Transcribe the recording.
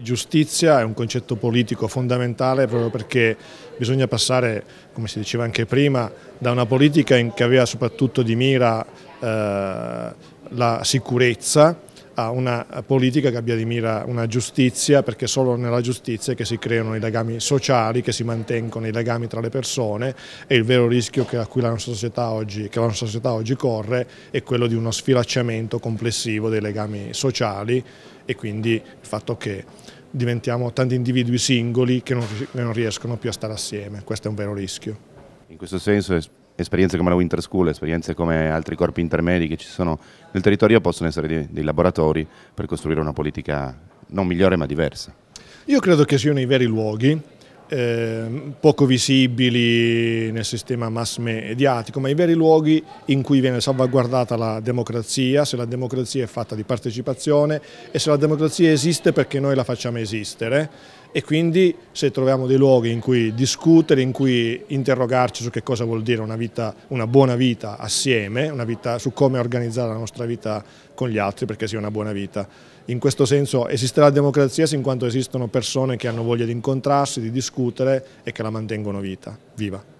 Giustizia è un concetto politico fondamentale proprio perché bisogna passare, come si diceva anche prima, da una politica che aveva soprattutto di mira eh, la sicurezza a una politica che abbia di mira una giustizia, perché solo nella giustizia che si creano i legami sociali, che si mantengono i legami tra le persone e il vero rischio che, a cui la nostra società oggi, che la nostra società oggi corre è quello di uno sfilacciamento complessivo dei legami sociali e quindi il fatto che diventiamo tanti individui singoli che non riescono più a stare assieme, questo è un vero rischio. In questo senso esperienze come la Winter School, esperienze come altri corpi intermedi che ci sono nel territorio possono essere dei, dei laboratori per costruire una politica non migliore ma diversa. Io credo che siano i veri luoghi, eh, poco visibili nel sistema mass mediatico, ma i veri luoghi in cui viene salvaguardata la democrazia, se la democrazia è fatta di partecipazione e se la democrazia esiste perché noi la facciamo esistere e quindi se troviamo dei luoghi in cui discutere, in cui interrogarci su che cosa vuol dire una, vita, una buona vita assieme, una vita, su come organizzare la nostra vita con gli altri perché sia una buona vita. In questo senso esiste la democrazia sin quanto esistono persone che hanno voglia di incontrarsi, di discutere e che la mantengono vita, viva.